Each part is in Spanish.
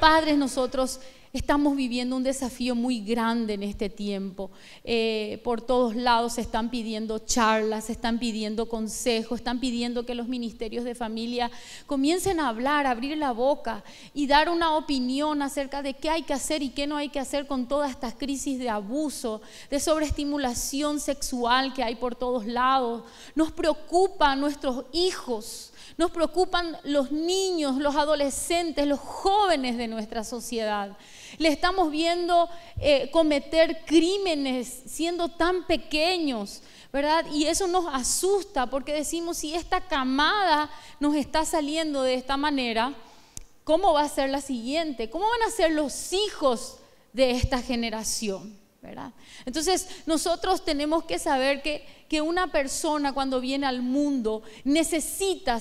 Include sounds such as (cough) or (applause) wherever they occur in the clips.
padres nosotros estamos viviendo un desafío muy grande en este tiempo. Eh, por todos lados se están pidiendo charlas, se están pidiendo consejos, están pidiendo que los ministerios de familia comiencen a hablar, abrir la boca y dar una opinión acerca de qué hay que hacer y qué no hay que hacer con todas estas crisis de abuso, de sobreestimulación sexual que hay por todos lados. Nos preocupa a nuestros hijos nos preocupan los niños, los adolescentes, los jóvenes de nuestra sociedad. Le estamos viendo eh, cometer crímenes siendo tan pequeños, ¿verdad? Y eso nos asusta porque decimos, si esta camada nos está saliendo de esta manera, ¿cómo va a ser la siguiente? ¿Cómo van a ser los hijos de esta generación? Entonces, nosotros tenemos que saber que, una persona cuando viene al mundo necesita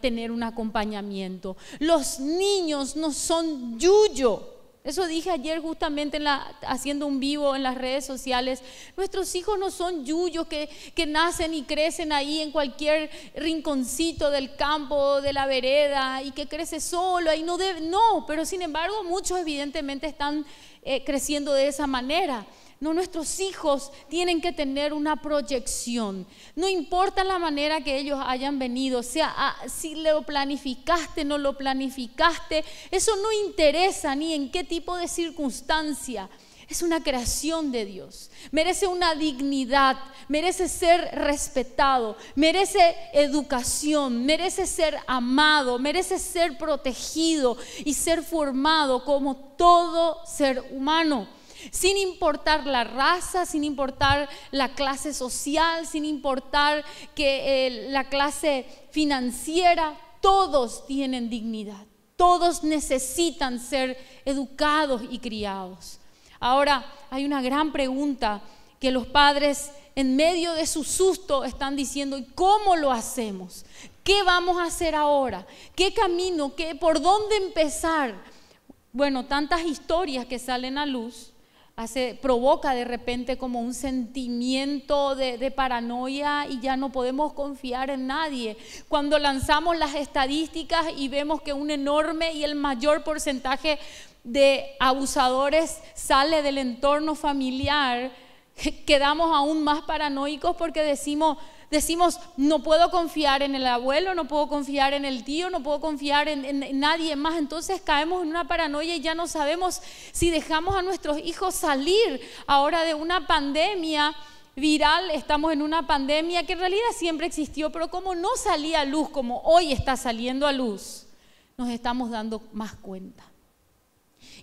tener un acompañamiento. Los niños no son yuyo. Eso dije ayer justamente en la, haciendo un vivo en las redes sociales. Nuestros hijos no son yuyos que, nacen y crecen ahí en cualquier rinconcito del campo, de la vereda y que crece solo. Ahí no, no, pero sin embargo muchos evidentemente están eh, creciendo de esa manera. No, nuestros hijos tienen que tener una proyección. No importa la manera que ellos hayan venido, o sea ah, si lo planificaste, no lo planificaste, eso no interesa ni en qué tipo de circunstancia. Es una creación de Dios. Merece una dignidad, merece ser respetado, merece educación, merece ser amado, merece ser protegido y ser formado como todo ser humano sin importar la raza, sin importar la clase social, sin importar que eh, la clase financiera, todos tienen dignidad, todos necesitan ser educados y criados. Ahora, hay una gran pregunta que los padres en medio de su susto están diciendo, ¿y cómo lo hacemos? ¿Qué vamos a hacer ahora? ¿Qué camino? ¿Qué, ¿Por dónde empezar? Bueno, tantas historias que salen a luz provoca de repente como un sentimiento de, paranoia y ya no podemos confiar en nadie. Cuando lanzamos las estadísticas y vemos que un enorme y el mayor porcentaje de abusadores sale del entorno familiar, (laughs) quedamos aún más paranoicos porque decimos, decimos, no puedo confiar en el abuelo, no puedo confiar en el tío, no puedo confiar en, nadie más. Entonces caemos en una paranoia y ya no sabemos si dejamos a nuestros hijos salir ahora de una pandemia viral, estamos en una pandemia que en realidad siempre existió, pero como no salía a luz, como hoy está saliendo a luz, nos estamos dando más cuenta.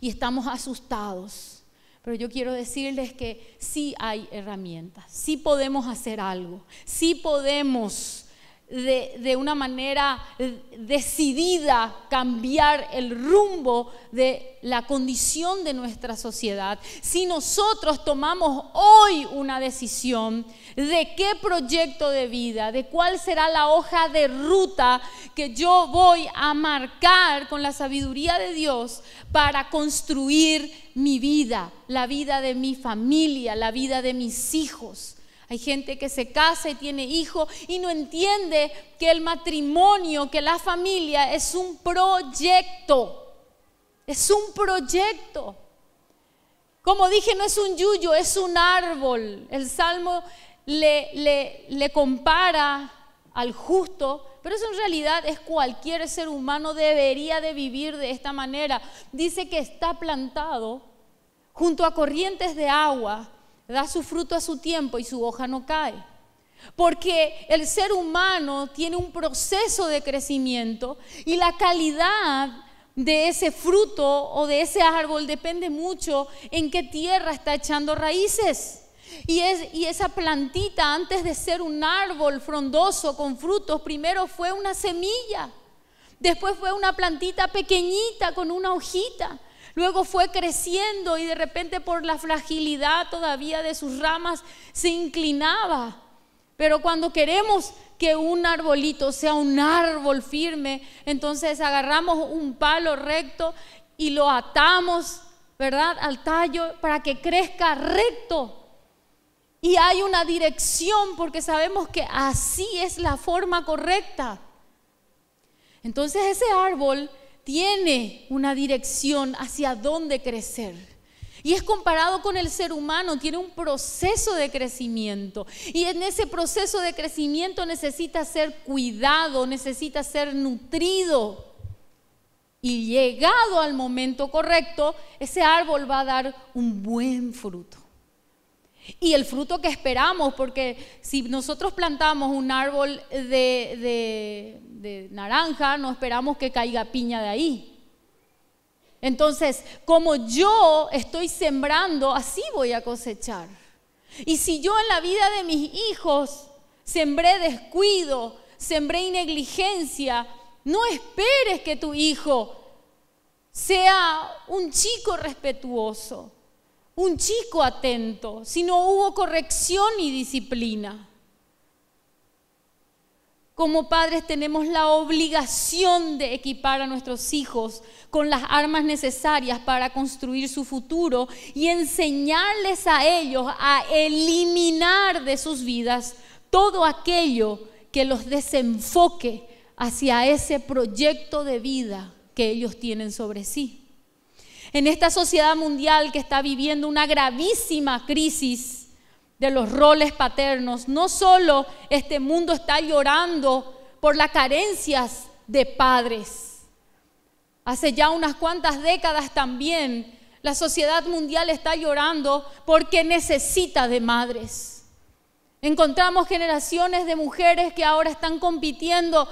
Y estamos asustados. Pero yo quiero decirles que sí hay herramientas, sí podemos hacer algo, sí podemos de, una manera eh, decidida cambiar el rumbo de la condición de nuestra sociedad. Si nosotros tomamos hoy una decisión de qué proyecto de vida, de cuál será la hoja de ruta que yo voy a marcar con la sabiduría de Dios para construir mi vida, la vida de mi familia, la vida de mis hijos. Hay gente que se casa y tiene hijos y no entiende que el matrimonio, que la familia es un proyecto. Es un proyecto. Como dije, no es un yuyo, es un árbol. El Salmo le, compara al justo, pero eso en realidad es cualquier ser humano debería de vivir de esta manera. Dice que está plantado junto a corrientes de agua da su fruto a su tiempo y su hoja no cae. Porque el ser humano tiene un proceso de crecimiento y la calidad de ese fruto o de ese árbol depende mucho en qué tierra está echando raíces. Y, y esa plantita, antes de ser un árbol frondoso con frutos, primero fue una semilla, después fue una plantita pequeñita con una hojita, Luego fue creciendo y de repente por la fragilidad todavía de sus ramas se inclinaba. Pero cuando queremos que un arbolito sea un árbol firme, entonces agarramos un palo recto y lo atamos, ¿verdad?, al tallo para que crezca recto. Y hay una dirección porque sabemos que así es la forma correcta. Entonces ese árbol tiene una dirección hacia dónde crecer. Y es comparado con el ser humano, tiene un proceso de crecimiento. Y en ese proceso de crecimiento necesita ser cuidado, necesita ser nutrido. Y llegado al momento correcto, ese árbol va a dar un buen fruto. Y el fruto que esperamos, porque si nosotros plantamos un árbol de, de de naranja, no esperamos que caiga piña de ahí. Entonces, como yo estoy sembrando, así voy a cosechar. Y si yo en la vida de mis hijos sembré descuido, sembré negligencia, no esperes que tu hijo sea un chico respetuoso, un chico atento, si no hubo corrección y disciplina. Como padres tenemos la obligación de equipar a nuestros hijos con las armas necesarias para construir su futuro y enseñarles a ellos a eliminar de sus vidas todo aquello que los desenfoque hacia ese proyecto de vida que ellos tienen sobre sí. En esta sociedad mundial que está viviendo una gravísima crisis de los roles paternos. No solo este mundo está llorando por las carencias de padres. Hace ya unas cuantas décadas también la sociedad mundial está llorando porque necesita de madres. Encontramos generaciones de mujeres que ahora están compitiendo.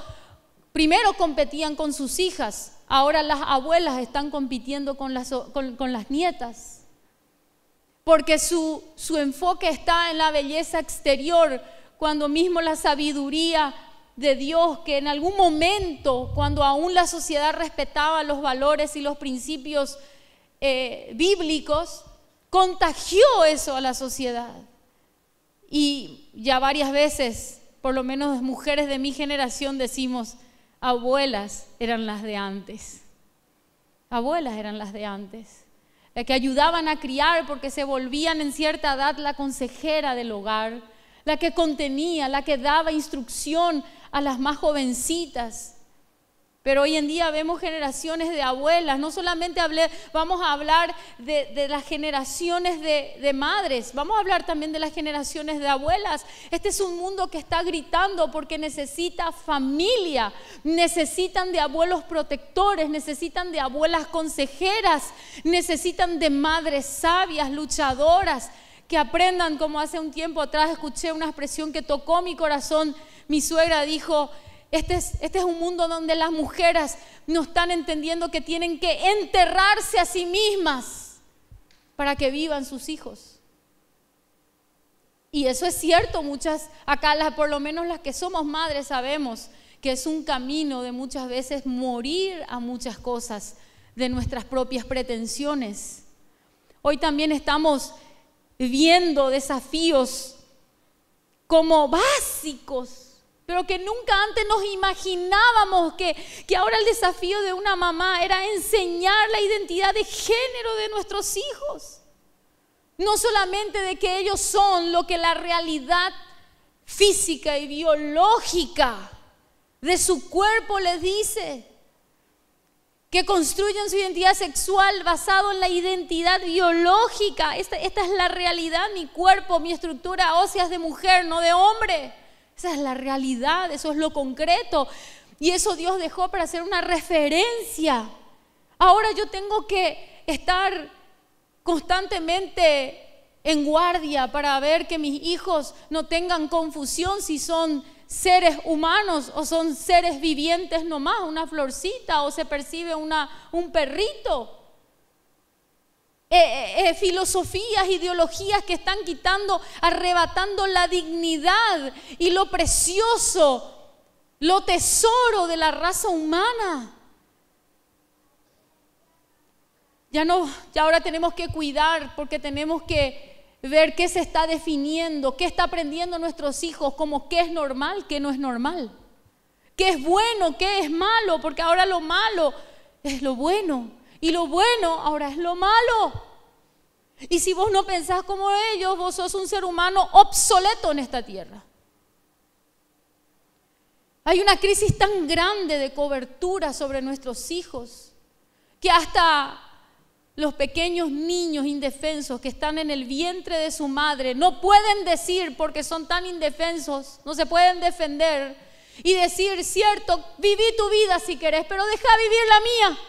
Primero competían con sus hijas, ahora las abuelas están compitiendo con las, las nietas porque su, enfoque está en la belleza exterior, cuando mismo la sabiduría de Dios, que en algún momento, cuando aún la sociedad respetaba los valores y los principios eh, bíblicos, contagió eso a la sociedad. Y ya varias veces, por lo menos mujeres de mi generación, decimos, abuelas eran las de antes. Abuelas eran las de antes la que ayudaban a criar porque se volvían en cierta edad la consejera del hogar, la que contenía, la que daba instrucción a las más jovencitas, pero hoy en día vemos generaciones de abuelas, no solamente vamos a hablar de, las generaciones de, de, madres, vamos a hablar también de las generaciones de abuelas. Este es un mundo que está gritando porque necesita familia, necesitan de abuelos protectores, necesitan de abuelas consejeras, necesitan de madres sabias, luchadoras, que aprendan, como hace un tiempo atrás escuché una expresión que tocó mi corazón, mi suegra dijo, este, este es, un mundo donde las mujeres no están entendiendo que tienen que enterrarse a sí mismas para que vivan sus hijos. Y eso es cierto, muchas, acá por lo menos las que somos madres sabemos que es un camino de muchas veces morir a muchas cosas, de nuestras propias pretensiones. Hoy también estamos viendo desafíos como básicos pero que nunca antes nos imaginábamos que, que ahora el desafío de una mamá era enseñar la identidad de género de nuestros hijos. No solamente de que ellos son lo que la realidad física y biológica de su cuerpo les dice, que construyen su identidad sexual basado en la identidad biológica. Esta, esta es la realidad, mi cuerpo, mi estructura ósea es de mujer, no de hombre. Esa es la realidad, eso es lo concreto. Y eso Dios dejó para hacer una referencia. Ahora yo tengo que estar constantemente en guardia para ver que mis hijos no tengan confusión si son seres humanos o son seres vivientes nomás, una florcita o se percibe una, un perrito. Eh, eh, eh, filosofías, ideologías que están quitando, arrebatando la dignidad y lo precioso, lo tesoro de la raza humana. Ya no, ya ahora tenemos que cuidar porque tenemos que ver qué se está definiendo, qué está aprendiendo nuestros hijos, como qué es normal, qué no es normal, qué es bueno, qué es malo, porque ahora lo malo es lo bueno. Y lo bueno ahora es lo malo. Y si vos no pensás como ellos, vos sos un ser humano obsoleto en esta tierra. Hay una crisis tan grande de cobertura sobre nuestros hijos que hasta los pequeños niños indefensos que están en el vientre de su madre no pueden decir porque son tan indefensos, no se pueden defender y decir, cierto, viví tu vida si querés, pero deja vivir la mía.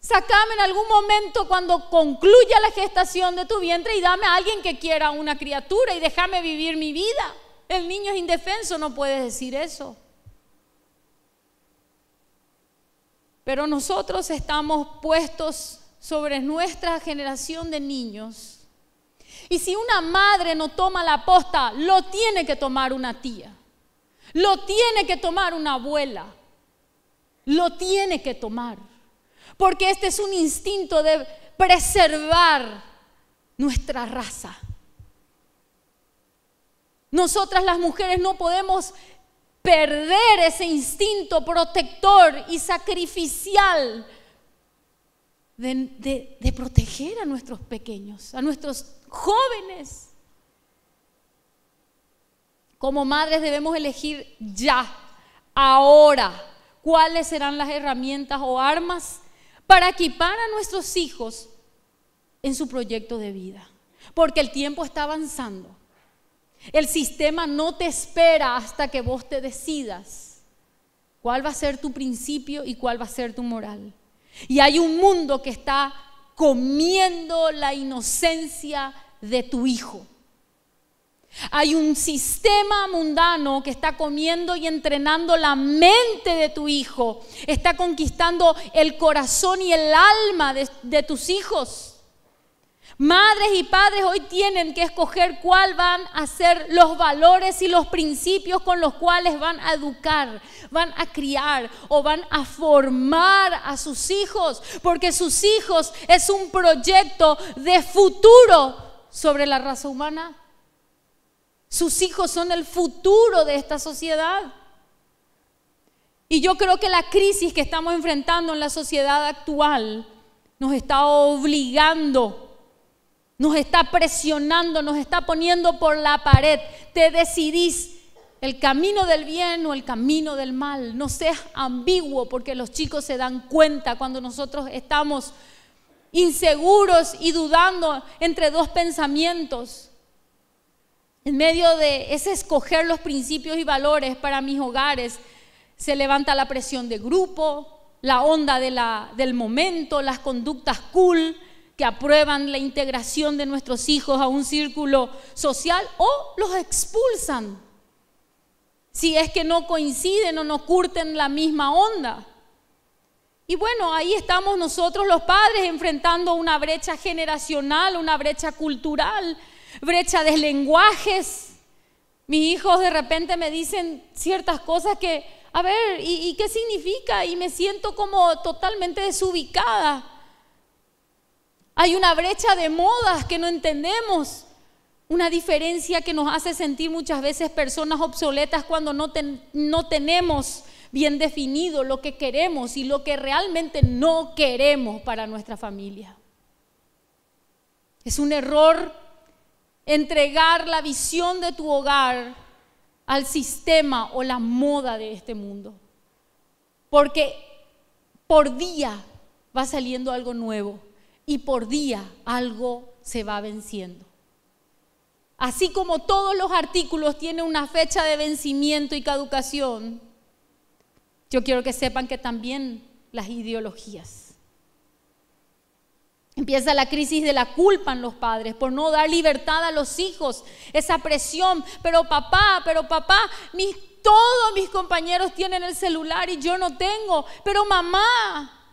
Sacame en algún momento cuando concluya la gestación de tu vientre y dame a alguien que quiera una criatura y déjame vivir mi vida. El niño es indefenso, no puedes decir eso. Pero nosotros estamos puestos sobre nuestra generación de niños. Y si una madre no toma la posta, lo tiene que tomar una tía. Lo tiene que tomar una abuela. Lo tiene que tomar porque este es un instinto de preservar nuestra raza. Nosotras las mujeres no podemos perder ese instinto protector y sacrificial de, proteger a nuestros pequeños, a nuestros jóvenes. Como madres debemos elegir ya, ahora, cuáles serán las herramientas o armas para equipar a nuestros hijos en su proyecto de vida. Porque el tiempo está avanzando. El sistema no te espera hasta que vos te decidas cuál va a ser tu principio y cuál va a ser tu moral. Y hay un mundo que está comiendo la inocencia de tu hijo. Hay un sistema mundano que está comiendo y entrenando la mente de tu hijo. Está conquistando el corazón y el alma de, tus hijos. Madres y padres hoy tienen que escoger cuál van a ser los valores y los principios con los cuales van a educar, van a criar o van a formar a sus hijos, porque sus hijos es un proyecto de futuro sobre la raza humana. Sus hijos son el futuro de esta sociedad. Y yo creo que la crisis que estamos enfrentando en la sociedad actual nos está obligando, nos está presionando, nos está poniendo por la pared. Te decidís el camino del bien o el camino del mal. No seas ambiguo porque los chicos se dan cuenta cuando nosotros estamos inseguros y dudando entre dos pensamientos. En medio de ese escoger los principios y valores para mis hogares, se levanta la presión de grupo, la onda del momento, las conductas cool que aprueban la integración de nuestros hijos a un círculo social o los expulsan si es que no coinciden o no curten la misma onda. Y bueno, ahí estamos nosotros los padres enfrentando una brecha generacional, una brecha cultural, brecha de lenguajes. Mis hijos de repente me dicen ciertas cosas que, a ver, ¿y, qué significa? Y me siento como totalmente desubicada. Hay una brecha de modas que no entendemos, una diferencia que nos hace sentir muchas veces personas obsoletas cuando no tenemos bien definido lo que queremos y lo que realmente no queremos para nuestra familia. Es un error entregar la visión de tu hogar al sistema o la moda de este mundo. Porque por día va saliendo algo nuevo y por día algo se va venciendo. Así como todos los artículos tienen una fecha de vencimiento y caducación, yo quiero que sepan que también las ideologías. Empieza la crisis de la culpa en los padres por no dar libertad a los hijos, esa presión, pero papá, pero papá, todos mis compañeros tienen el celular y yo no tengo, pero mamá,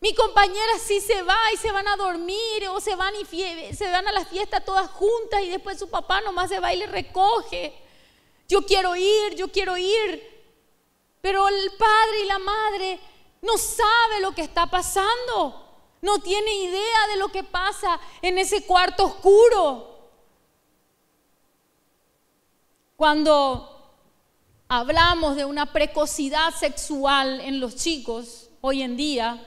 mi compañera sí se va y se van a dormir o se van, y se van a la fiesta todas juntas y después su papá nomás se va y le recoge. Yo quiero ir, yo quiero ir. Pero el padre y la madre no sabe lo que está pasando. No tiene idea de lo que pasa en ese cuarto oscuro. Cuando hablamos de una precocidad sexual en los chicos hoy en día,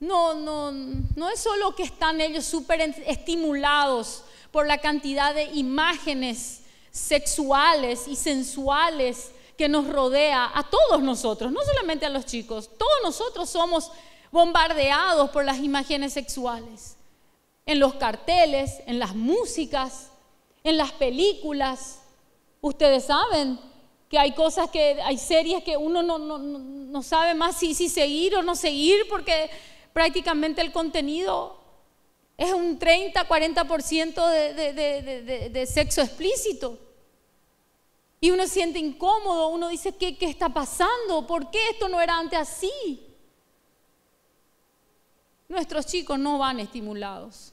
no, no, no es solo que están ellos súper estimulados por la cantidad de imágenes sexuales y sensuales que nos rodea a todos nosotros, no solamente a los chicos, todos nosotros somos bombardeados por las imágenes sexuales, en los carteles, en las músicas, en las películas. Ustedes saben que hay cosas que, hay series que uno no, sabe más si, si seguir o no seguir porque prácticamente el contenido es un 30, 40% de, de, sexo explícito. Y uno se siente incómodo, uno dice, ¿qué está pasando? ¿Por qué esto no era antes así? Nuestros chicos no van estimulados.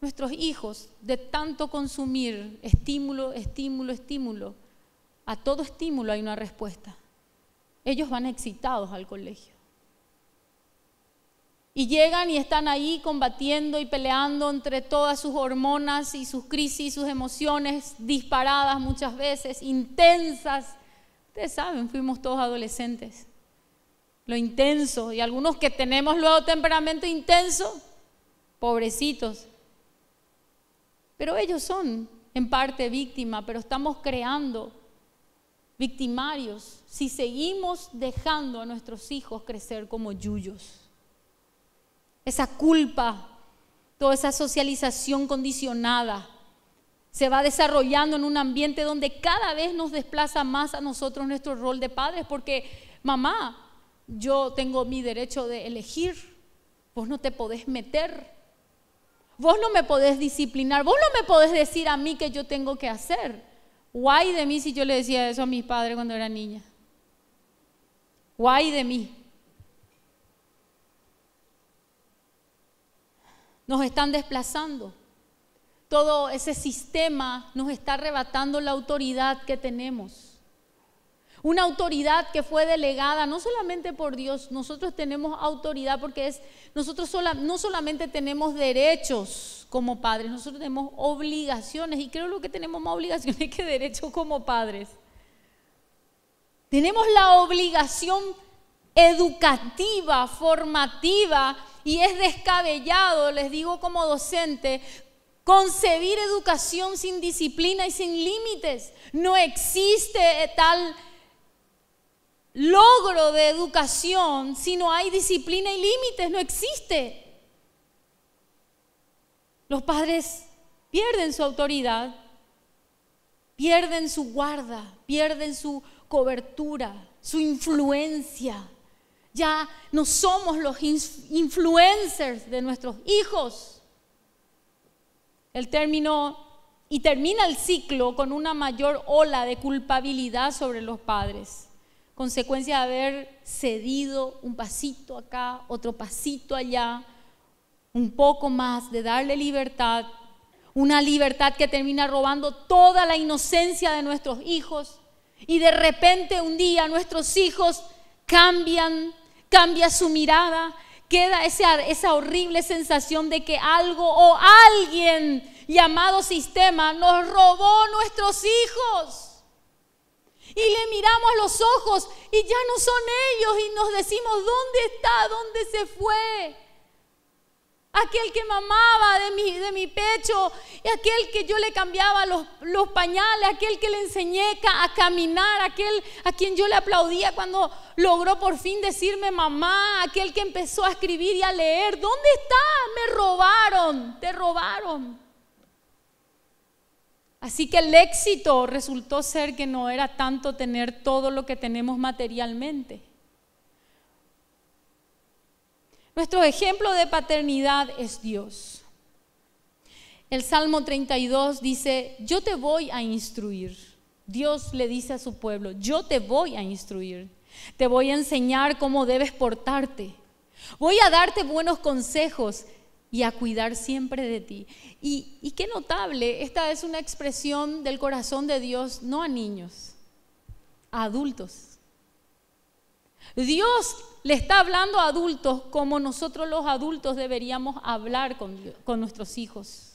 Nuestros hijos, de tanto consumir estímulo, estímulo, estímulo, a todo estímulo hay una respuesta. Ellos van excitados al colegio. Y llegan y están ahí combatiendo y peleando entre todas sus hormonas y sus crisis, sus emociones disparadas muchas veces, intensas. Ustedes saben, fuimos todos adolescentes lo intenso. Y algunos que tenemos luego temperamento intenso, pobrecitos. Pero ellos son en parte víctimas, pero estamos creando victimarios si seguimos dejando a nuestros hijos crecer como yuyos. Esa culpa, toda esa socialización condicionada, se va desarrollando en un ambiente donde cada vez nos desplaza más a nosotros nuestro rol de padres, porque mamá, yo tengo mi derecho de elegir. Vos no te podés meter. Vos no me podés disciplinar. Vos no me podés decir a mí que yo tengo que hacer. Guay de mí si yo le decía eso a mis padres cuando era niña. Guay de mí. Nos están desplazando. Todo ese sistema nos está arrebatando la autoridad que tenemos. Una autoridad que fue delegada no solamente por Dios, nosotros tenemos autoridad porque es, nosotros no solamente tenemos derechos como padres, nosotros tenemos obligaciones y creo lo que tenemos más obligaciones (laughs) que derechos como padres. Tenemos la obligación educativa, formativa y es descabellado, les digo como docente, concebir educación sin disciplina y sin límites. No existe tal logro de educación si no hay disciplina y límites, no existe. Los padres pierden su autoridad, pierden su guarda, pierden su cobertura, su influencia. Ya no somos los influencers de nuestros hijos. El término y termina el ciclo con una mayor ola de culpabilidad sobre los padres consecuencia de haber cedido un pasito acá, otro pasito allá, un poco más, de darle libertad, una libertad que termina robando toda la inocencia de nuestros hijos. Y de repente un día nuestros hijos cambian, cambia su mirada, queda esa, esa horrible sensación de que algo o alguien llamado sistema nos robó nuestros hijos y le miramos los ojos y ya no son ellos y nos decimos, ¿dónde está? ¿Dónde se fue? Aquel que mamaba de mi, de mi pecho, y aquel que yo le cambiaba los, los pañales, aquel que le enseñé a caminar, aquel a quien yo le aplaudía cuando logró por fin decirme mamá, aquel que empezó a escribir y a leer, ¿dónde está? Me robaron, te robaron. Así que el éxito resultó ser que no era tanto tener todo lo que tenemos materialmente. Nuestro ejemplo de paternidad es Dios. El Salmo 32 dice, yo te voy a instruir. Dios le dice a su pueblo, yo te voy a instruir. Te voy a enseñar cómo debes portarte. Voy a darte buenos consejos y a cuidar siempre de ti. Y, qué notable, esta es una expresión del corazón de Dios, no a niños, a adultos. Dios le está hablando a adultos como nosotros los adultos deberíamos hablar con, con, nuestros hijos.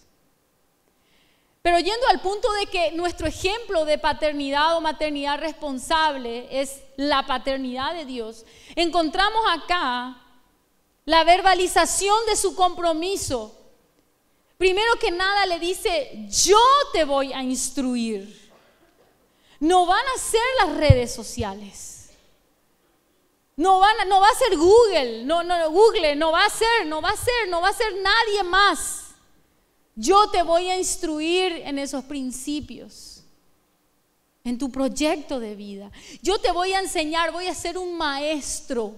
Pero yendo al punto de que nuestro ejemplo de paternidad o maternidad responsable es la paternidad de Dios, encontramos acá la verbalización de su compromiso. Primero que nada le dice, yo te voy a instruir. No van a ser las redes sociales. No, no va a ser Google, no, no, Google, no va a ser, no va a ser, no va a ser nadie más. Yo te voy a instruir en esos principios, en tu proyecto de vida. Yo te voy a enseñar, voy a ser un maestro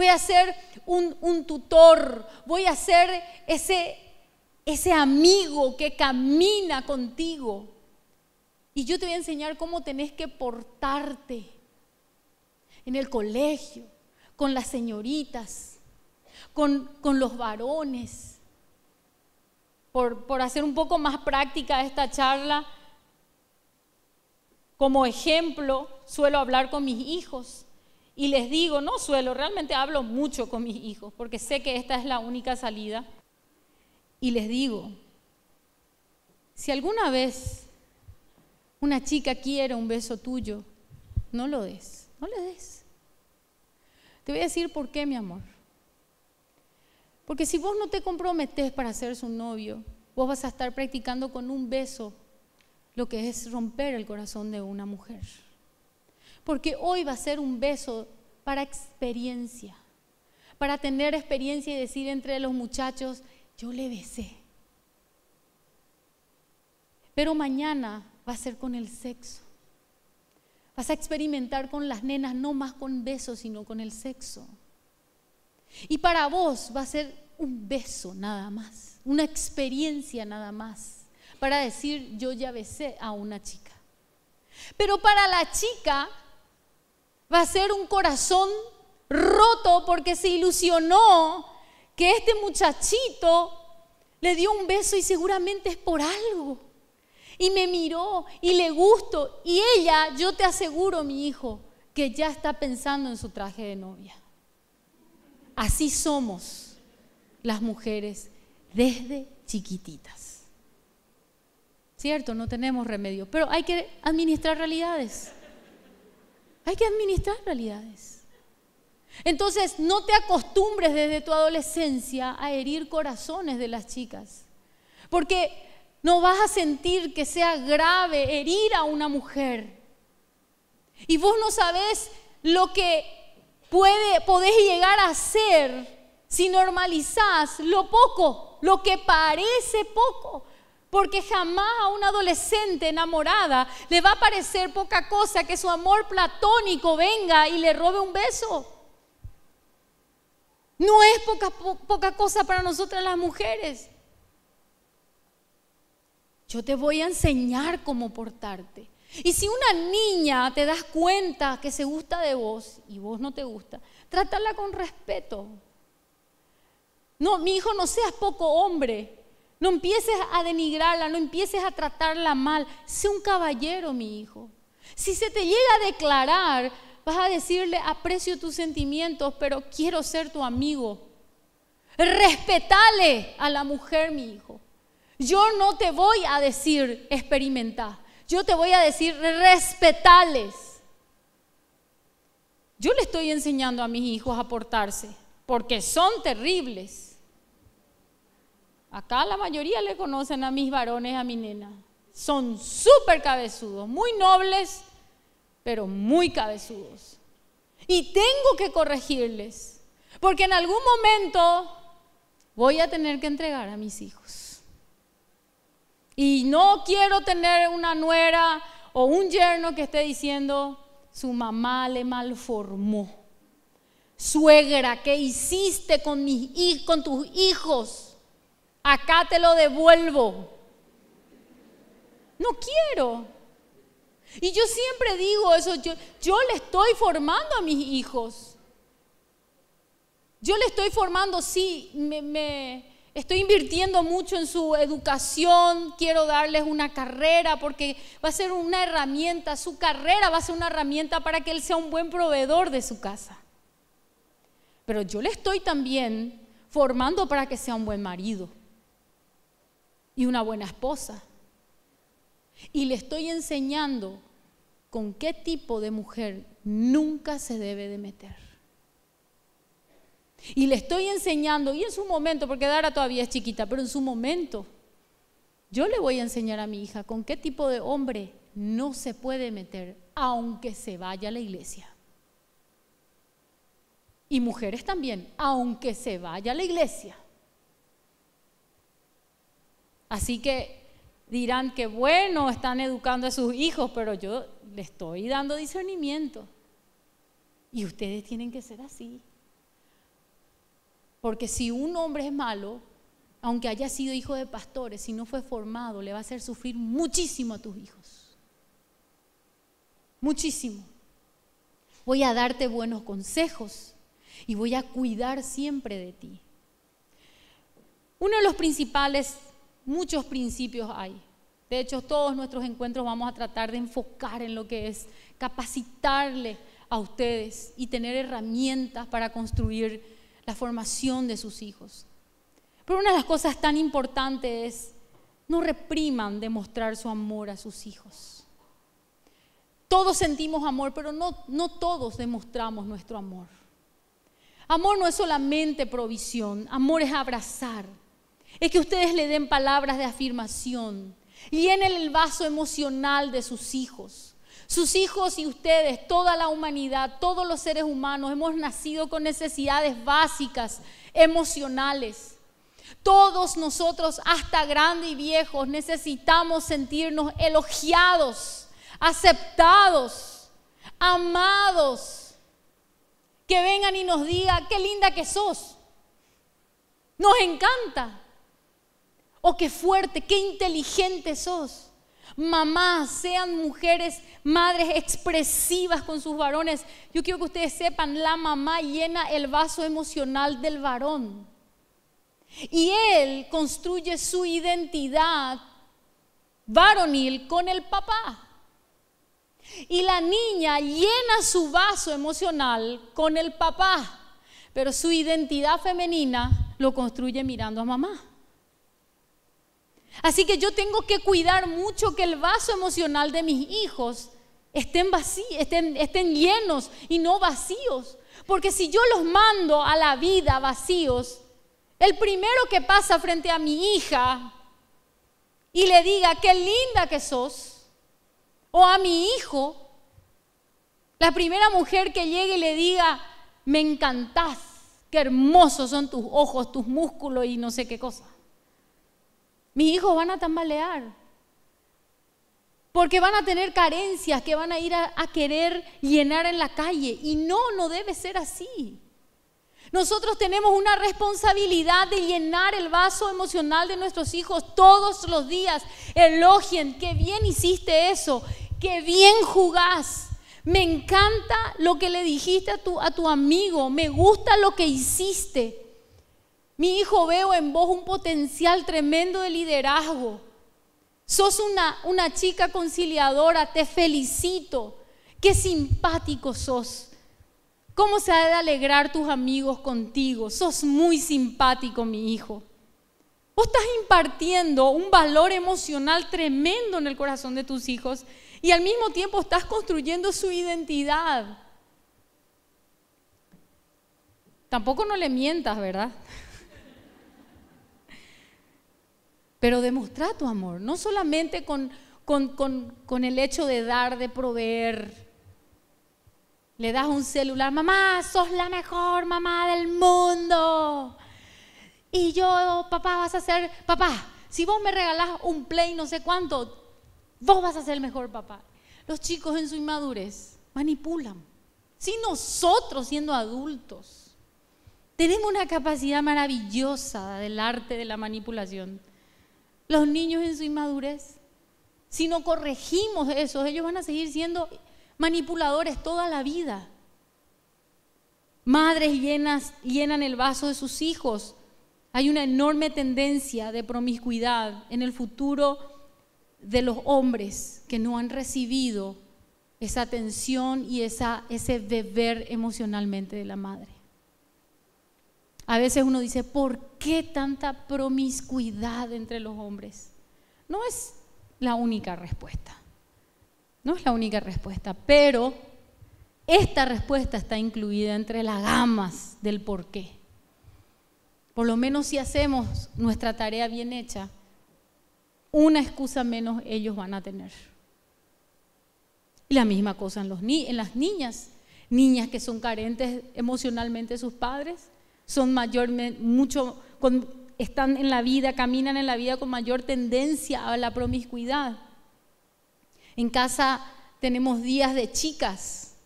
voy a ser un, tutor, voy a ser ese, ese amigo que camina contigo. Y yo te voy a enseñar cómo tenés que portarte en el colegio, con las señoritas, con, los varones. Por, por, hacer un poco más práctica esta charla, como ejemplo, suelo hablar con mis hijos. Y les digo, no suelo, realmente hablo mucho con mis hijos, porque sé que esta es la única salida. Y les digo, si alguna vez una chica quiere un beso tuyo, no lo des, no le des. Te voy a decir por qué, mi amor. Porque si vos no te comprometes para ser su novio, vos vas a estar practicando con un beso lo que es romper el corazón de una mujer. Porque hoy va a ser un beso para experiencia, para tener experiencia y decir entre los muchachos, yo le besé. Pero mañana va a ser con el sexo. Vas a experimentar con las nenas no más con besos, sino con el sexo. Y para vos va a ser un beso nada más, una experiencia nada más, para decir yo ya besé a una chica. Pero para la chica va a ser un corazón roto porque se ilusionó que este muchachito le dio un beso y seguramente es por algo. Y me miró y le gustó. Y ella, yo te aseguro, mi hijo, que ya está pensando en su traje de novia. Así somos las mujeres desde chiquititas. ¿Cierto? No tenemos remedio, pero hay que administrar realidades. Hay que administrar realidades. Entonces, no te acostumbres desde tu adolescencia a herir corazones de las chicas, porque no vas a sentir que sea grave herir a una mujer. Y vos no sabés lo que puede, podés llegar a ser si normalizás lo poco, lo que parece poco, porque jamás a una adolescente enamorada le va a parecer poca cosa que su amor platónico venga y le robe un beso. No es poca, poca cosa para nosotras las mujeres. Yo te voy a enseñar cómo portarte. Y si una niña te das cuenta que se gusta de vos y vos no te gusta, trátala con respeto. No, mi hijo, no seas poco hombre. No empieces a denigrarla, no empieces a tratarla mal. Sé un caballero, mi hijo. Si se te llega a declarar, vas a decirle, aprecio tus sentimientos, pero quiero ser tu amigo. Respetale a la mujer, mi hijo. Yo no te voy a decir experimenta. Yo te voy a decir respetales. Yo le estoy enseñando a mis hijos a portarse, porque son terribles. Acá la mayoría le conocen a mis varones, a mi nena. Son súper cabezudos, muy nobles, pero muy cabezudos. Y tengo que corregirles, porque en algún momento voy a tener que entregar a mis hijos. Y no quiero tener una nuera o un yerno que esté diciendo, su mamá le malformó. Suegra, ¿qué hiciste con, con tus hijos? acá te lo devuelvo. No quiero. Y yo siempre digo eso, yo, le estoy formando a mis hijos. Yo le estoy formando, sí, me estoy invirtiendo mucho en su educación, quiero darles una carrera porque va a ser una herramienta, su carrera va a ser una herramienta para que él sea un buen proveedor de su casa. Pero yo le estoy también formando para que sea un buen marido y una buena esposa. Y le estoy enseñando con qué tipo de mujer nunca se debe de meter. Y le estoy enseñando, y en su momento, porque Dara todavía es chiquita, pero en su momento, yo le voy a enseñar a mi hija con qué tipo de hombre no se puede meter, aunque se vaya a la iglesia. Y mujeres también, aunque se vaya a la iglesia. Así que dirán que bueno, están educando a sus hijos, pero yo le estoy dando discernimiento. Y ustedes tienen que ser así. Porque si un hombre es malo, aunque haya sido hijo de pastores, y no fue formado, le va a hacer sufrir muchísimo a tus hijos. Muchísimo. Voy a darte buenos consejos y voy a cuidar siempre de ti. Uno de los principales muchos principios hay. De hecho, todos nuestros encuentros vamos a tratar de enfocar en lo que es capacitarle a ustedes y tener herramientas para construir la formación de sus hijos. Pero una de las cosas tan importantes es no repriman demostrar su amor a sus hijos. Todos sentimos amor, pero no, no todos demostramos nuestro amor. Amor no es solamente provisión, amor es abrazar es que ustedes le den palabras de afirmación, llenen el vaso emocional de sus hijos. Sus hijos y ustedes, toda la humanidad, todos los seres humanos, hemos nacido con necesidades básicas, emocionales. Todos nosotros, hasta grandes y viejos, necesitamos sentirnos elogiados, aceptados, amados. Que vengan y nos digan, qué linda que sos. Nos encanta. Oh, qué fuerte, qué inteligente sos. Mamá, sean mujeres, madres expresivas con sus varones. Yo quiero que ustedes sepan, la mamá llena el vaso emocional del varón. Y él construye su identidad varonil con el papá. Y la niña llena su vaso emocional con el papá, pero su identidad femenina lo construye mirando a mamá. Así que yo tengo que cuidar mucho que el vaso emocional de mis hijos estén estén, llenos y no vacíos. Porque si yo los mando a la vida vacíos, el primero que pasa frente a mi hija y le diga, qué linda que sos, o a mi hijo, la primera mujer que llegue y le diga, me encantás, qué hermosos son tus ojos, tus músculos y no sé qué cosa. Mis hijos van a tambalear. Porque van a tener carencias que van a ir a, querer llenar en la calle. Y no, no debe ser así. Nosotros tenemos una responsabilidad de llenar el vaso emocional de nuestros hijos todos los días. Elogien, qué bien hiciste eso, qué bien jugás. Me encanta lo que le dijiste a tu amigo, me gusta lo que hiciste. Mi hijo, veo en vos un potencial tremendo de liderazgo. Sos una, una chica conciliadora, te felicito. Qué simpático sos. ¿Cómo se ha de alegrar tus amigos contigo? Sos muy simpático, mi hijo. Vos estás impartiendo un valor emocional tremendo en el corazón de tus hijos y al mismo tiempo estás construyendo su identidad. Tampoco no le mientas, ¿verdad? pero demostra tu amor, no solamente con, con el hecho de dar, de proveer. Le das un celular, mamá, sos la mejor mamá del mundo. Y yo, papá, vas a ser, papá, si vos me regalás un play, no sé cuánto, vos vas a ser el mejor papá. Los chicos en su inmadurez manipulan. Si nosotros siendo adultos tenemos una capacidad maravillosa del arte de la manipulación, los niños en su inmadurez. Si no corregimos eso, ellos van a seguir siendo manipuladores toda la vida. Madres llenas, llenan el vaso de sus hijos. Hay una enorme tendencia de promiscuidad en el futuro de los hombres que no han recibido esa atención y esa, ese deber emocionalmente de la madre. A veces uno dice, ¿por qué tanta promiscuidad entre los hombres? No es la única respuesta. No es la única respuesta, pero esta respuesta está incluida entre las gamas del por qué. Por lo menos si hacemos nuestra tarea bien hecha, una excusa menos ellos van a tener. Y la misma cosa en, los en las niñas. Niñas que son carentes emocionalmente de sus padres, son mayormente, mucho están en la vida, caminan en la vida con mayor tendencia a la promiscuidad. En casa tenemos días de chicas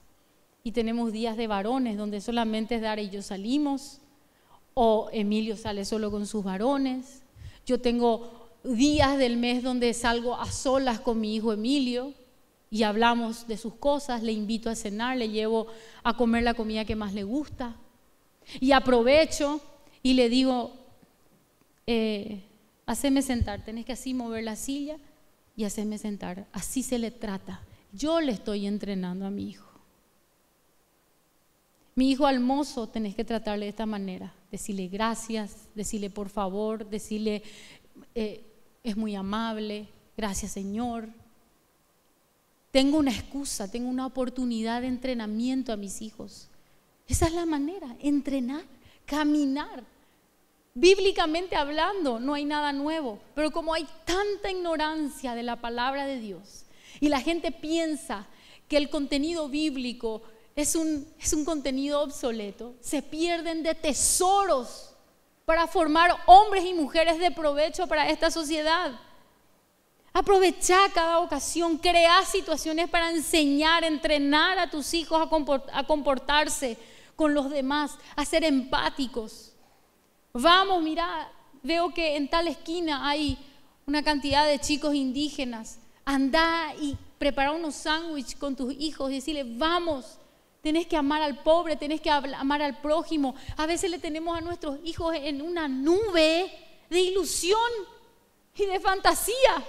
y tenemos días de varones, donde solamente Dara y yo salimos, o Emilio sale solo con sus varones. Yo tengo días del mes donde salgo a solas con mi hijo Emilio y hablamos de sus cosas, le invito a cenar, le llevo a comer la comida que más le gusta. Y aprovecho y le digo, eh, haceme sentar, tenés que así mover la silla y haceme sentar. Así se le trata. Yo le estoy entrenando a mi hijo. Mi hijo al mozo tenés que tratarle de esta manera. Decirle gracias, decirle por favor, decirle eh, es muy amable, gracias Señor. Tengo una excusa, tengo una oportunidad de entrenamiento a mis hijos. Esa es la manera, entrenar, caminar, Bíblicamente hablando, no hay nada nuevo, pero como hay tanta ignorancia de la palabra de Dios y la gente piensa que el contenido bíblico es un, contenido obsoleto, se pierden de tesoros para formar hombres y mujeres de provecho para esta sociedad. Aprovecha cada ocasión, crea situaciones para enseñar, entrenar a tus hijos a, comportarse con los demás, a ser empáticos. Vamos, mira, veo que en tal esquina hay una cantidad de chicos indígenas. Anda y prepara unos sándwiches con tus hijos y decirle, vamos, tenés que amar al pobre, tenés que amar al prójimo. A veces le tenemos a nuestros hijos en una nube de ilusión y de fantasía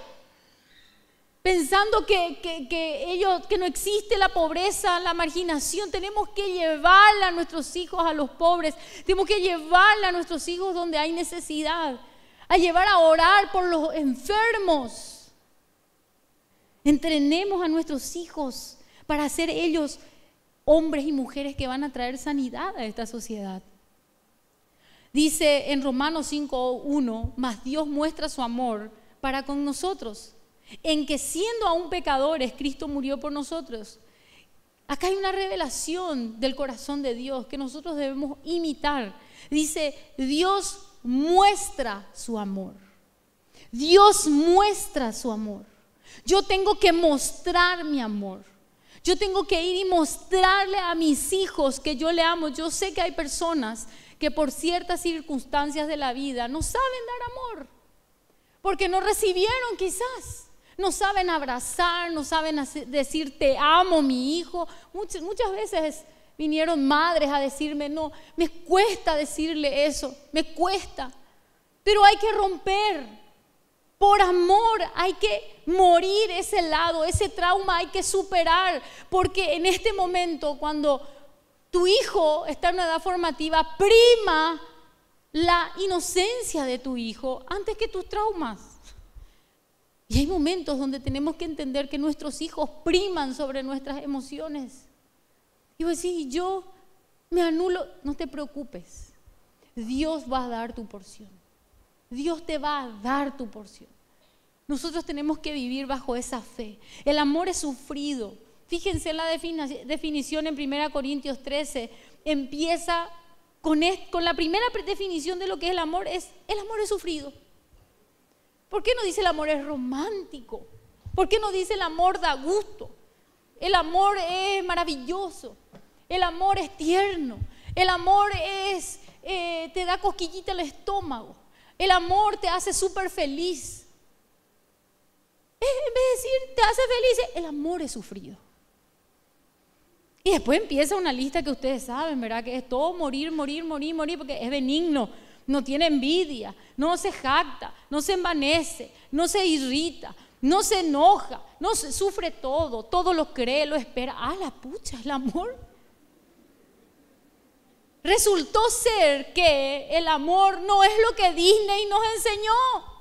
pensando que, ellos, que no existe la pobreza, la marginación, tenemos que llevarla a nuestros hijos, a los pobres, tenemos que llevarla a nuestros hijos donde hay necesidad, a llevar a orar por los enfermos. Entrenemos a nuestros hijos para ser ellos hombres y mujeres que van a traer sanidad a esta sociedad. Dice en Romanos 5.1, más Dios muestra su amor para con nosotros en que siendo aún pecadores, Cristo murió por nosotros. Acá hay una revelación del corazón de Dios que nosotros debemos imitar. Dice, Dios muestra su amor. Dios muestra su amor. Yo tengo que mostrar mi amor. Yo tengo que ir y mostrarle a mis hijos que yo le amo. Yo sé que hay personas que por ciertas circunstancias de la vida no saben dar amor, porque no recibieron quizás. No saben abrazar, no saben decir te amo, mi hijo. Muchas, muchas veces vinieron madres a decirme, no, me cuesta decirle eso, me cuesta. Pero hay que romper. Por amor hay que morir ese lado, ese trauma hay que superar, porque en este momento cuando tu hijo está en una edad formativa, prima la inocencia de tu hijo antes que tus traumas. Y hay momentos donde tenemos que entender que nuestros hijos priman sobre nuestras emociones. Y vos decís, yo me anulo, no te preocupes. Dios va a dar tu porción. Dios te va a dar tu porción. Nosotros tenemos que vivir bajo esa fe. El amor es sufrido. Fíjense en la definición en 1 Corintios 13. Empieza con, con la primera definición de lo que es el amor. Es, el amor es sufrido. ¿Por qué no dice el amor es romántico? ¿Por qué no dice el amor da gusto? El amor es maravilloso. El amor es tierno. El amor es, eh, te da cosquillita el estómago. El amor te hace súper feliz. En vez de decir te hace feliz, el amor es sufrido. Y después empieza una lista que ustedes saben, ¿verdad? Que es todo morir, morir, morir, morir, porque es benigno no tiene envidia, no se jacta, no se envanece, no se irrita, no se enoja, no se, sufre todo, todo lo cree, lo espera. Ah, la pucha, el amor. Resultó ser que el amor no es lo que Disney nos enseñó.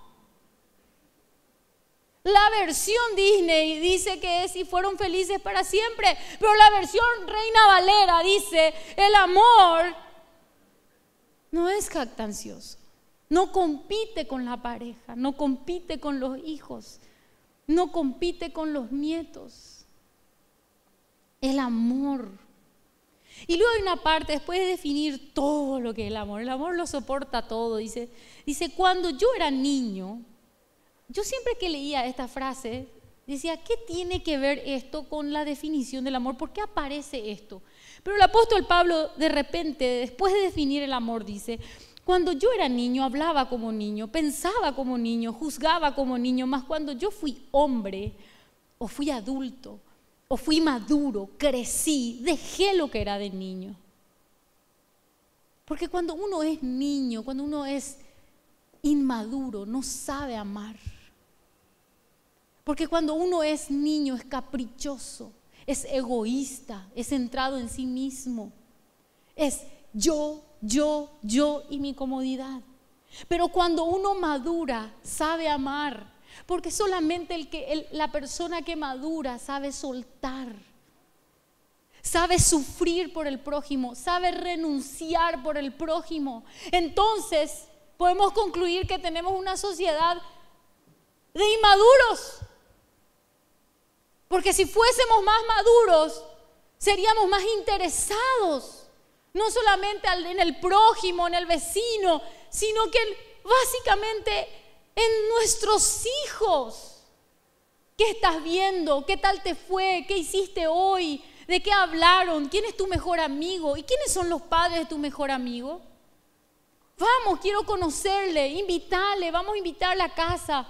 La versión Disney dice que es y fueron felices para siempre, pero la versión Reina Valera dice, el amor no es jactancioso, no compite con la pareja, no compite con los hijos, no compite con los nietos. El amor. Y luego hay una parte, después de definir todo lo que es el amor, el amor lo soporta todo, dice, dice, cuando yo era niño, yo siempre que leía esta frase, Decía, ¿qué tiene que ver esto con la definición del amor? ¿Por qué aparece esto? Pero el apóstol Pablo de repente, después de definir el amor, dice, cuando yo era niño hablaba como niño, pensaba como niño, juzgaba como niño, mas cuando yo fui hombre o fui adulto o fui maduro, crecí, dejé lo que era de niño. Porque cuando uno es niño, cuando uno es inmaduro, no sabe amar. Porque cuando uno es niño es caprichoso, es egoísta, es centrado en sí mismo. Es yo, yo, yo y mi comodidad. Pero cuando uno madura, sabe amar, porque solamente el que, la persona que madura sabe soltar, sabe sufrir por el prójimo, sabe renunciar por el prójimo. Entonces podemos concluir que tenemos una sociedad de inmaduros porque si fuésemos más maduros, seríamos más interesados, no solamente en el prójimo, en el vecino, sino que básicamente en nuestros hijos. ¿Qué estás viendo? ¿Qué tal te fue? ¿Qué hiciste hoy? ¿De qué hablaron? ¿Quién es tu mejor amigo? ¿Y quiénes son los padres de tu mejor amigo? Vamos, quiero conocerle, invitarle, vamos a invitarle a casa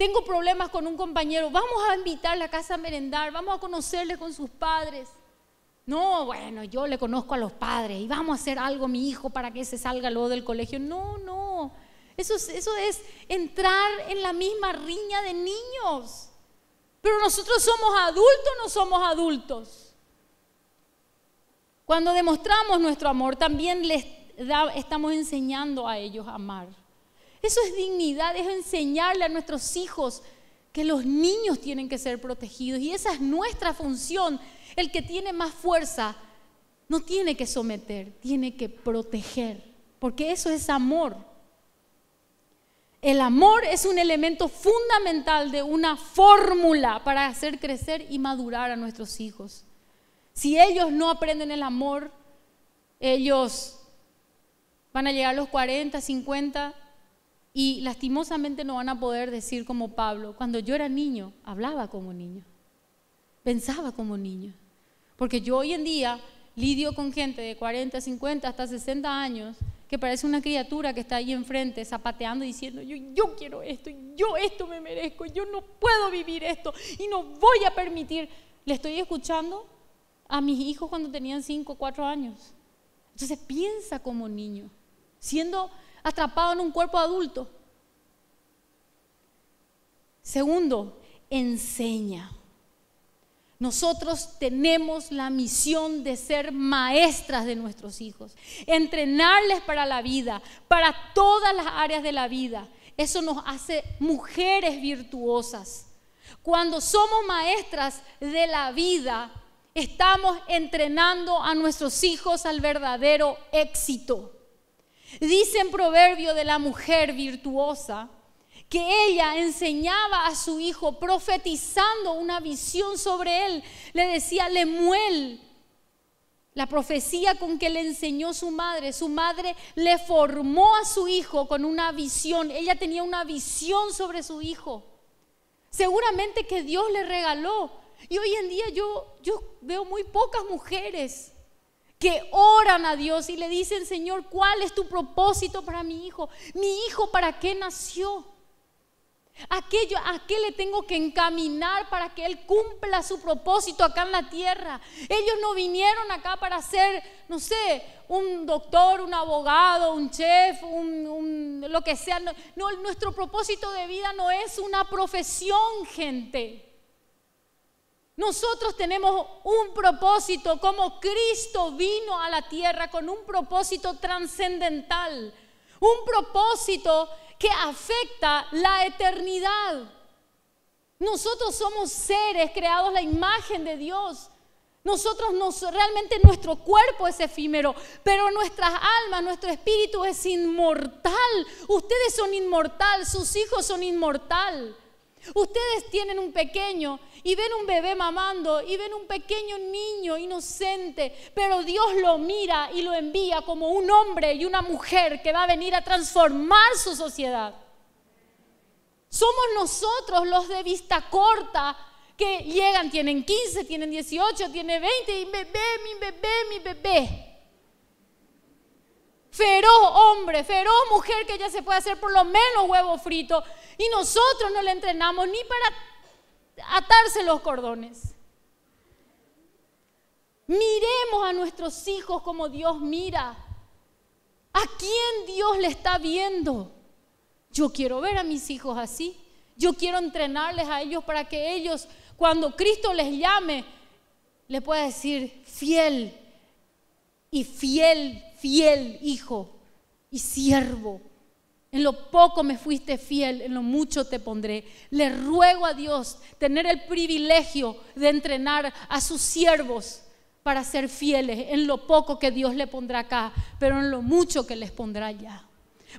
tengo problemas con un compañero, vamos a invitarle a casa a merendar, vamos a conocerle con sus padres. No, bueno, yo le conozco a los padres y vamos a hacer algo mi hijo para que se salga luego del colegio. No, no. Eso es, eso es entrar en la misma riña de niños. Pero nosotros somos adultos, no somos adultos. Cuando demostramos nuestro amor, también les estamos enseñando a ellos a amar. Eso es dignidad, es enseñarle a nuestros hijos que los niños tienen que ser protegidos y esa es nuestra función. El que tiene más fuerza no tiene que someter, tiene que proteger, porque eso es amor. El amor es un elemento fundamental de una fórmula para hacer crecer y madurar a nuestros hijos. Si ellos no aprenden el amor, ellos van a llegar a los 40, 50 y lastimosamente no van a poder decir como Pablo, cuando yo era niño, hablaba como niño, pensaba como niño. Porque yo hoy en día lidio con gente de 40, 50, hasta 60 años que parece una criatura que está ahí enfrente zapateando diciendo, yo, yo quiero esto, yo esto me merezco, yo no puedo vivir esto y no voy a permitir. Le estoy escuchando a mis hijos cuando tenían 5, 4 años. Entonces piensa como niño, siendo atrapado en un cuerpo adulto. Segundo, enseña. Nosotros tenemos la misión de ser maestras de nuestros hijos, entrenarles para la vida, para todas las áreas de la vida. Eso nos hace mujeres virtuosas. Cuando somos maestras de la vida, estamos entrenando a nuestros hijos al verdadero éxito. Dice en proverbio de la mujer virtuosa que ella enseñaba a su hijo profetizando una visión sobre él. Le decía Lemuel, la profecía con que le enseñó su madre. Su madre le formó a su hijo con una visión. Ella tenía una visión sobre su hijo. Seguramente que Dios le regaló. Y hoy en día yo, yo veo muy pocas mujeres que oran a Dios y le dicen, Señor, ¿cuál es tu propósito para mi hijo? ¿Mi hijo para qué nació? ¿A qué, ¿A qué le tengo que encaminar para que Él cumpla su propósito acá en la tierra? Ellos no vinieron acá para ser, no sé, un doctor, un abogado, un chef, un, lo que sea. nuestro propósito de vida no es una profesión, gente. Nosotros tenemos un propósito, como Cristo vino a la tierra con un propósito trascendental, un propósito que afecta la eternidad. Nosotros somos seres creados la imagen de Dios. Nosotros realmente nuestro cuerpo es efímero, pero nuestras almas, nuestro espíritu es inmortal. Ustedes son inmortal, sus hijos son inmortal. Ustedes tienen un pequeño y ven un bebé mamando y ven un pequeño niño inocente, pero Dios lo mira y lo envía como un hombre y una mujer que va a venir a transformar su sociedad. Somos nosotros los de vista corta que llegan, tienen 15, tienen 18, tienen 20 y bebé, mi bebé, mi bebé feroz hombre, feroz mujer que ya se puede hacer por lo menos huevo frito. Y nosotros no le entrenamos ni para atarse los cordones. Miremos a nuestros hijos como Dios mira. ¿A quién Dios le está viendo? Yo quiero ver a mis hijos así. Yo quiero entrenarles a ellos para que ellos, cuando Cristo les llame, le pueda decir, fiel y fiel fiel hijo y siervo. En lo poco me fuiste fiel, en lo mucho te pondré. Le ruego a Dios tener el privilegio de entrenar a sus siervos para ser fieles en lo poco que Dios le pondrá acá, pero en lo mucho que les pondrá allá.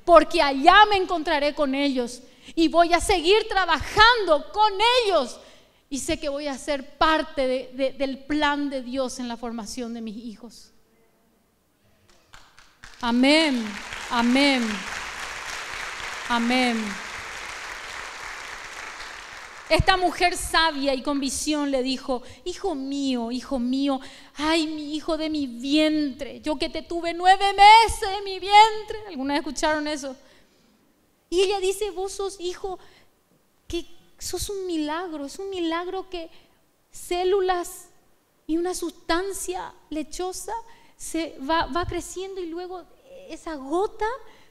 Porque allá me encontraré con ellos y voy a seguir trabajando con ellos. Y sé que voy a ser parte del plan de Dios en la formación de mis hijos. Amén, amén, amén. Esta mujer sabia y con visión le dijo, hijo mío, hijo mío, ay, mi hijo de mi vientre, yo que te tuve nueve meses en mi vientre. ¿Alguna escucharon eso? Y ella dice, vos sos hijo, que sos un milagro, es un milagro que células y una sustancia lechosa se va, creciendo y luego esa gota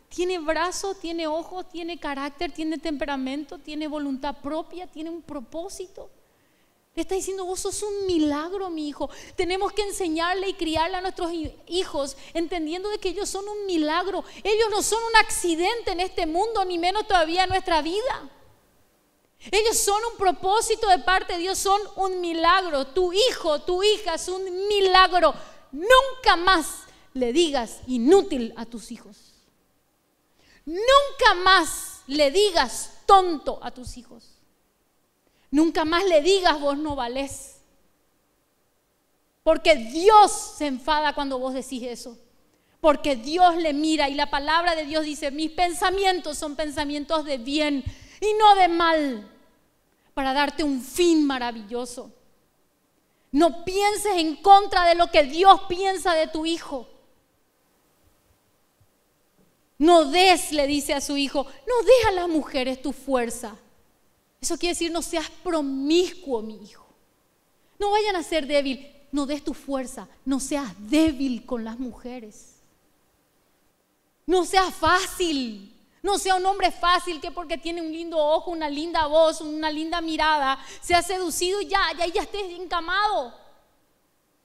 tiene brazo, tiene ojos, tiene carácter, tiene temperamento, tiene voluntad propia, tiene un propósito. Le está diciendo, vos sos un milagro, mi hijo. Tenemos que enseñarle y criarle a nuestros hijos, entendiendo de que ellos son un milagro. Ellos no son un accidente en este mundo, ni menos todavía en nuestra vida. Ellos son un propósito de parte de Dios, son un milagro. Tu hijo, tu hija es un milagro nunca más le digas inútil a tus hijos. Nunca más le digas tonto a tus hijos. Nunca más le digas vos no valés. Porque Dios se enfada cuando vos decís eso. Porque Dios le mira y la palabra de Dios dice, mis pensamientos son pensamientos de bien y no de mal, para darte un fin maravilloso. No pienses en contra de lo que Dios piensa de tu hijo. No des, le dice a su hijo, no des a las mujeres tu fuerza. Eso quiere decir no seas promiscuo, mi hijo. No vayan a ser débil, no des tu fuerza, no seas débil con las mujeres. No seas fácil. No sea un hombre fácil que porque tiene un lindo ojo, una linda voz, una linda mirada, ha seducido y ya, ya, ya estés encamado.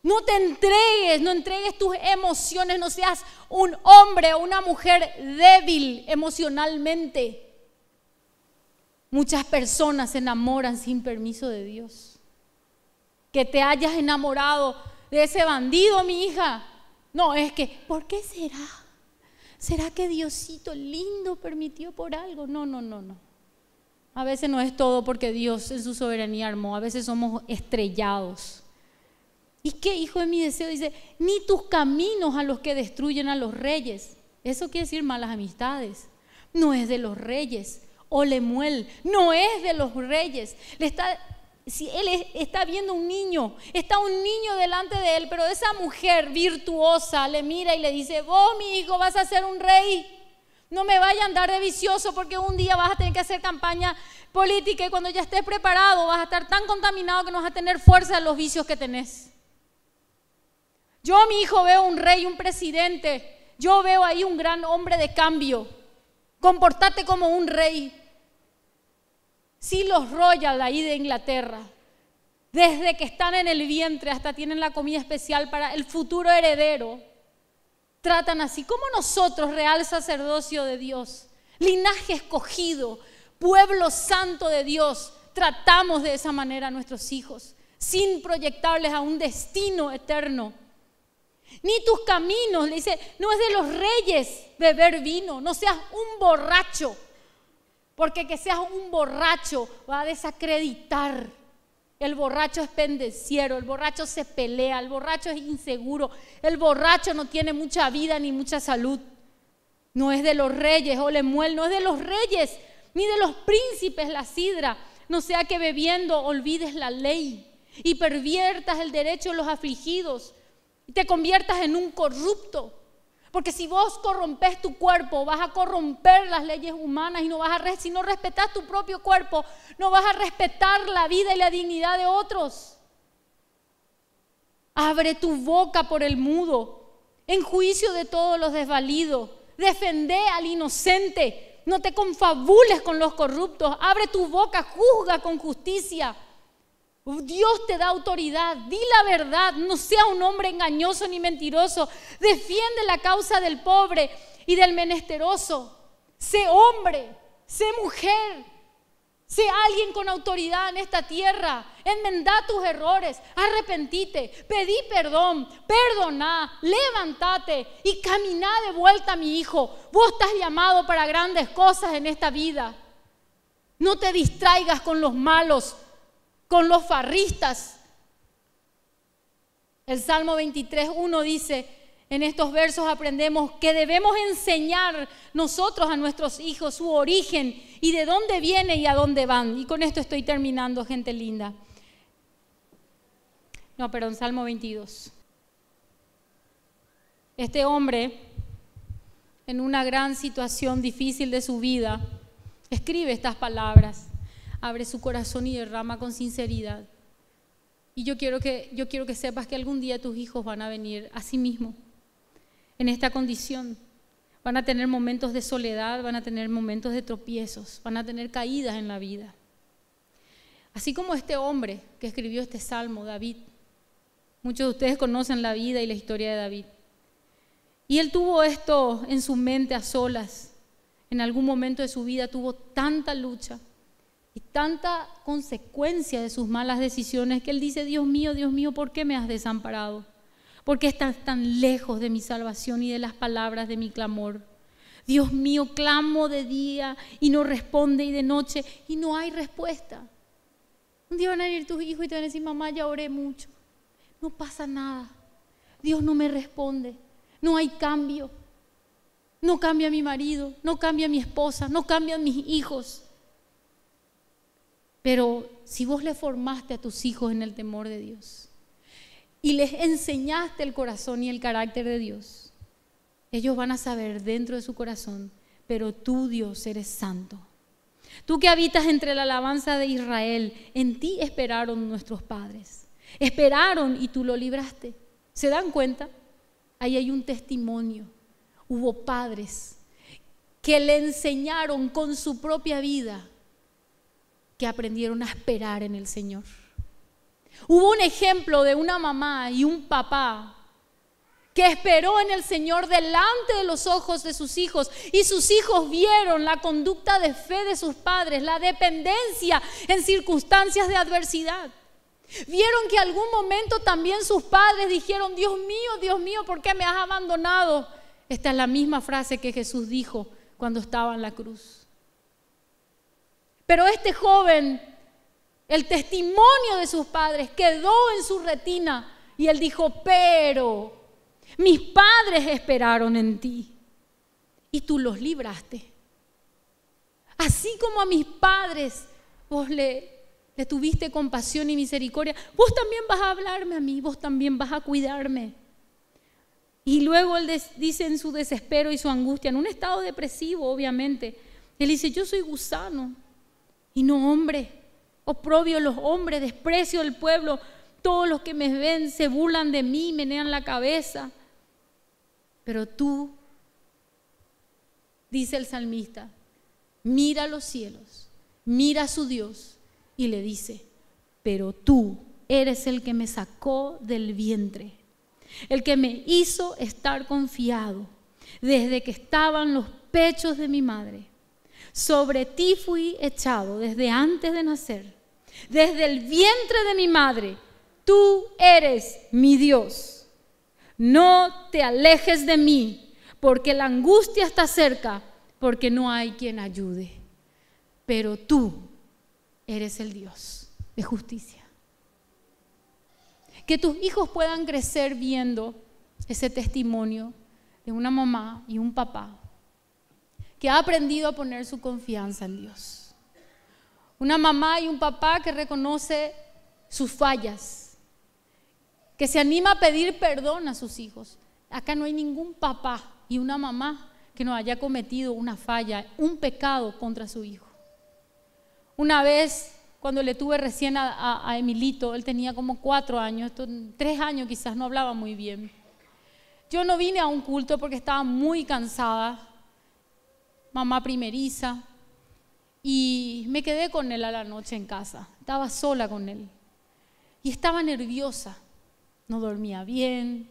No te entregues, no entregues tus emociones, no seas un hombre o una mujer débil emocionalmente. Muchas personas se enamoran sin permiso de Dios. Que te hayas enamorado de ese bandido, mi hija. No, es que, ¿por qué será? ¿Será que Diosito lindo permitió por algo? No, no, no, no. A veces no es todo porque Dios en su soberanía armó, a veces somos estrellados. ¿Y qué, hijo de mi deseo? Dice, ni tus caminos a los que destruyen a los reyes. Eso quiere decir malas amistades. No es de los reyes. O Lemuel, no es de los reyes. Le está si él está viendo un niño, está un niño delante de él, pero esa mujer virtuosa le mira y le dice, vos mi hijo vas a ser un rey, no me vaya a andar de vicioso porque un día vas a tener que hacer campaña política y cuando ya estés preparado vas a estar tan contaminado que no vas a tener fuerza en los vicios que tenés. Yo mi hijo veo un rey, un presidente, yo veo ahí un gran hombre de cambio, comportate como un rey. Si los Royal ahí de Inglaterra, desde que están en el vientre hasta tienen la comida especial para el futuro heredero, tratan así como nosotros, real sacerdocio de Dios, linaje escogido, pueblo santo de Dios, tratamos de esa manera a nuestros hijos, sin proyectarles a un destino eterno. Ni tus caminos, le dice, no es de los reyes beber vino, no seas un borracho porque que seas un borracho va a desacreditar. El borracho es pendenciero, el borracho se pelea, el borracho es inseguro, el borracho no tiene mucha vida ni mucha salud. No es de los reyes, muel, no es de los reyes, ni de los príncipes la sidra. No sea que bebiendo olvides la ley y perviertas el derecho de los afligidos y te conviertas en un corrupto. Porque si vos corrompes tu cuerpo, vas a corromper las leyes humanas y no vas a, si no respetás tu propio cuerpo, no vas a respetar la vida y la dignidad de otros. Abre tu boca por el mudo, en juicio de todos los desvalidos. Defende al inocente, no te confabules con los corruptos. Abre tu boca, juzga con justicia. Dios te da autoridad, di la verdad, no sea un hombre engañoso ni mentiroso, defiende la causa del pobre y del menesteroso, sé hombre, sé mujer, sé alguien con autoridad en esta tierra, enmendá tus errores, arrepentite, pedí perdón, Perdona. levántate y camina de vuelta, mi hijo, vos estás llamado para grandes cosas en esta vida, no te distraigas con los malos con los farristas. El Salmo 23.1 dice, en estos versos aprendemos que debemos enseñar nosotros a nuestros hijos su origen y de dónde viene y a dónde van. Y con esto estoy terminando, gente linda. No, perdón, Salmo 22. Este hombre, en una gran situación difícil de su vida, escribe estas palabras abre su corazón y derrama con sinceridad. Y yo quiero que, yo quiero que sepas que algún día tus hijos van a venir a sí mismos, en esta condición. Van a tener momentos de soledad, van a tener momentos de tropiezos, van a tener caídas en la vida. Así como este hombre que escribió este salmo, David. Muchos de ustedes conocen la vida y la historia de David. Y él tuvo esto en su mente a solas. En algún momento de su vida tuvo tanta lucha, y tanta consecuencia de sus malas decisiones que él dice, Dios mío, Dios mío, ¿por qué me has desamparado? ¿Por qué estás tan lejos de mi salvación y de las palabras de mi clamor? Dios mío, clamo de día y no responde y de noche y no hay respuesta. Un día van a venir tus hijos y te van a decir, mamá, ya oré mucho. No pasa nada. Dios no me responde. No hay cambio. No cambia mi marido, no cambia mi esposa, no cambian mis hijos. Pero si vos le formaste a tus hijos en el temor de Dios y les enseñaste el corazón y el carácter de Dios, ellos van a saber dentro de su corazón, pero tú Dios eres santo. Tú que habitas entre la alabanza de Israel, en ti esperaron nuestros padres. Esperaron y tú lo libraste. ¿Se dan cuenta? Ahí hay un testimonio. Hubo padres que le enseñaron con su propia vida que aprendieron a esperar en el Señor. Hubo un ejemplo de una mamá y un papá que esperó en el Señor delante de los ojos de sus hijos y sus hijos vieron la conducta de fe de sus padres, la dependencia en circunstancias de adversidad. Vieron que algún momento también sus padres dijeron, Dios mío, Dios mío, ¿por qué me has abandonado? Esta es la misma frase que Jesús dijo cuando estaba en la cruz. Pero este joven, el testimonio de sus padres quedó en su retina y él dijo, pero mis padres esperaron en ti y tú los libraste. Así como a mis padres vos le, tuviste compasión y misericordia, vos también vas a hablarme a mí, vos también vas a cuidarme. Y luego él dice en su desespero y su angustia, en un estado depresivo obviamente, él dice, yo soy gusano, y no hombre. Oprobio los hombres, desprecio el pueblo. Todos los que me ven se burlan de mí, menean la cabeza. Pero tú, dice el salmista, mira los cielos, mira a su Dios y le dice, pero tú eres el que me sacó del vientre, el que me hizo estar confiado desde que estaban los pechos de mi madre sobre ti fui echado desde antes de nacer, desde el vientre de mi madre. Tú eres mi Dios. No te alejes de mí, porque la angustia está cerca, porque no hay quien ayude. Pero tú eres el Dios de justicia. Que tus hijos puedan crecer viendo ese testimonio de una mamá y un papá que ha aprendido a poner su confianza en Dios. Una mamá y un papá que reconoce sus fallas, que se anima a pedir perdón a sus hijos. Acá no hay ningún papá y una mamá que no haya cometido una falla, un pecado contra su hijo. Una vez, cuando le tuve recién a, Emilito, él tenía como cuatro años, tres años quizás, no hablaba muy bien. Yo no vine a un culto porque estaba muy cansada, mamá primeriza, y me quedé con él a la noche en casa, estaba sola con él, y estaba nerviosa, no dormía bien,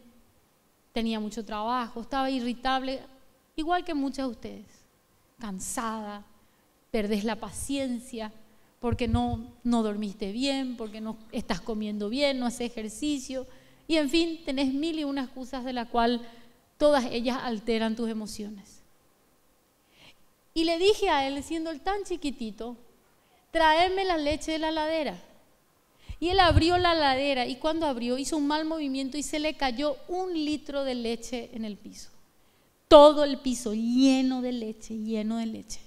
tenía mucho trabajo, estaba irritable, igual que muchas de ustedes, cansada, perdés la paciencia porque no, dormiste bien, porque no estás comiendo bien, no haces ejercicio, y en fin, tenés mil y una excusas de las cuales todas ellas alteran tus emociones. Y le dije a él, siendo él tan chiquitito, traerme la leche de la ladera. Y él abrió la ladera y cuando abrió hizo un mal movimiento y se le cayó un litro de leche en el piso. Todo el piso lleno de leche, lleno de leche.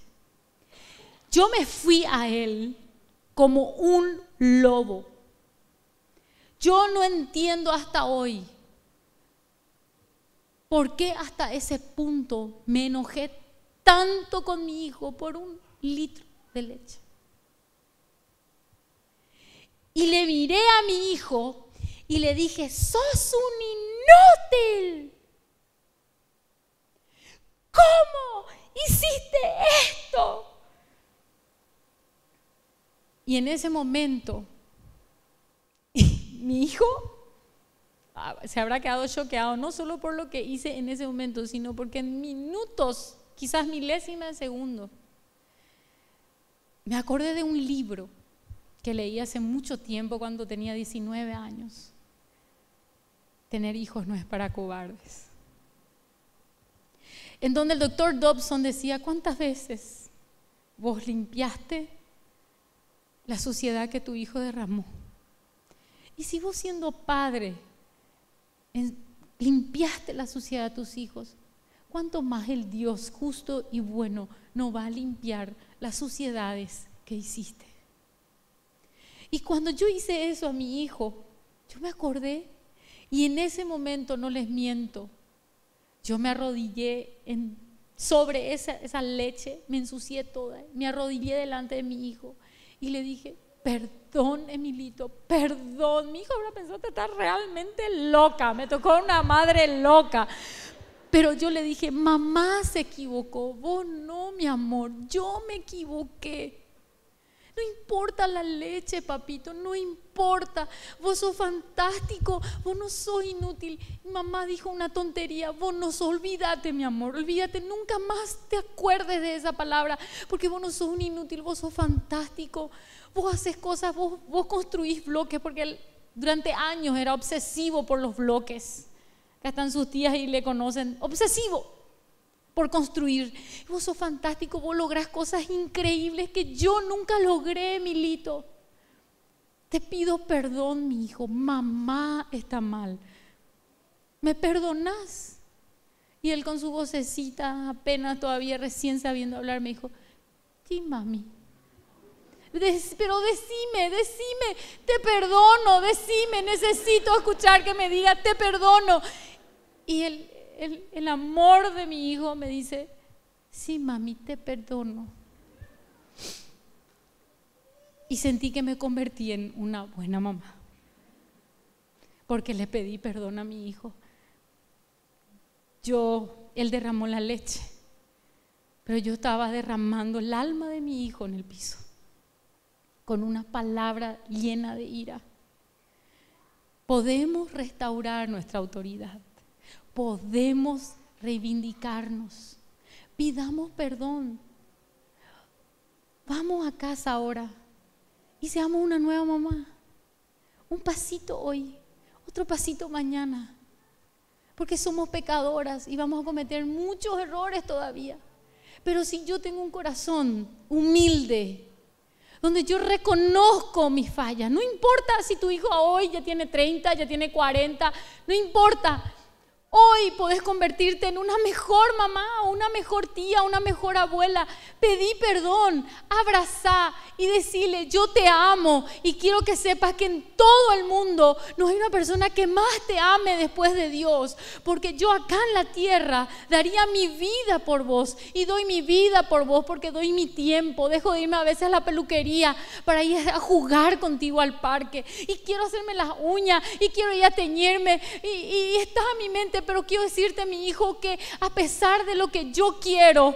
Yo me fui a él como un lobo. Yo no entiendo hasta hoy por qué hasta ese punto me enojé tanto con mi hijo por un litro de leche. Y le miré a mi hijo y le dije, sos un inútil. ¿Cómo hiciste esto? Y en ese momento, (laughs) mi hijo ah, se habrá quedado choqueado, no solo por lo que hice en ese momento, sino porque en minutos quizás milésima de segundo. Me acordé de un libro que leí hace mucho tiempo cuando tenía 19 años. Tener hijos no es para cobardes. En donde el doctor Dobson decía, ¿cuántas veces vos limpiaste la suciedad que tu hijo derramó? Y si vos siendo padre limpiaste la suciedad de tus hijos, ¿cuánto más el Dios justo y bueno no va a limpiar las suciedades que hiciste? Y cuando yo hice eso a mi hijo, yo me acordé y en ese momento, no les miento, yo me arrodillé en, sobre esa, esa leche, me ensucié toda, me arrodillé delante de mi hijo y le dije, perdón Emilito, perdón, mi hijo ahora pensó que está realmente loca, me tocó una madre loca, pero yo le dije, mamá se equivocó, vos no, mi amor, yo me equivoqué. No importa la leche, papito, no importa. Vos sos fantástico, vos no sos inútil. Mamá dijo una tontería, vos no sos, olvídate, mi amor, olvídate, nunca más te acuerdes de esa palabra, porque vos no sos un inútil, vos sos fantástico. Vos haces cosas, vos, construís bloques, porque durante años era obsesivo por los bloques que están sus tías y le conocen. Obsesivo por construir. Vos sos fantástico, vos lográs cosas increíbles que yo nunca logré, Milito. Te pido perdón, mi hijo. Mamá está mal. ¿Me perdonás? Y él con su vocecita, apenas todavía recién sabiendo hablar, me dijo, sí, mami. pero decime, decime, te perdono, decime, necesito escuchar que me diga, te perdono. Y el, amor de mi hijo me dice, sí, mami, te perdono. Y sentí que me convertí en una buena mamá, porque le pedí perdón a mi hijo. Yo, él derramó la leche, pero yo estaba derramando el alma de mi hijo en el piso, con una palabra llena de ira. Podemos restaurar nuestra autoridad podemos reivindicarnos. Pidamos perdón. Vamos a casa ahora y seamos una nueva mamá. Un pasito hoy, otro pasito mañana. Porque somos pecadoras y vamos a cometer muchos errores todavía. Pero si yo tengo un corazón humilde, donde yo reconozco mis fallas, no importa si tu hijo hoy ya tiene 30, ya tiene 40, no importa, Hoy podés convertirte en una mejor mamá, una mejor tía, una mejor abuela. Pedí perdón, abrazá y decirle, yo te amo y quiero que sepas que en todo el mundo no hay una persona que más te ame después de Dios, porque yo acá en la tierra daría mi vida por vos y doy mi vida por vos porque doy mi tiempo, dejo de irme a veces a la peluquería para ir a jugar contigo al parque y quiero hacerme las uñas y quiero ir a teñirme y, estás y mi mente pero quiero decirte, mi hijo, que a pesar de lo que yo quiero,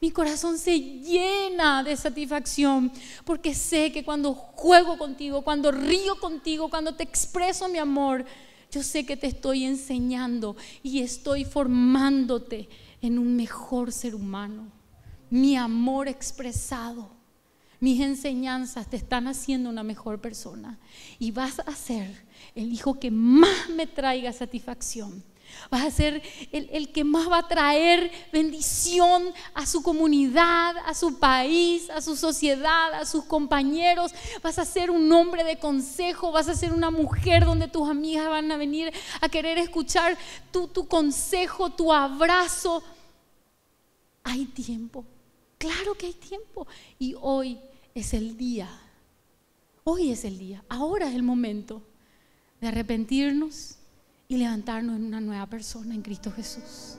mi corazón se llena de satisfacción porque sé que cuando juego contigo, cuando río contigo, cuando te expreso mi amor, yo sé que te estoy enseñando y estoy formándote en un mejor ser humano. Mi amor expresado, mis enseñanzas te están haciendo una mejor persona y vas a ser el hijo que más me traiga satisfacción. Vas a ser el, que más va a traer bendición a su comunidad, a su país, a su sociedad, a sus compañeros. Vas a ser un hombre de consejo, vas a ser una mujer donde tus amigas van a venir a querer escuchar tu consejo, tu abrazo. Hay tiempo, claro que hay tiempo. Y hoy es el día, hoy es el día, ahora es el momento de arrepentirnos y levantarnos en una nueva persona en Cristo Jesús.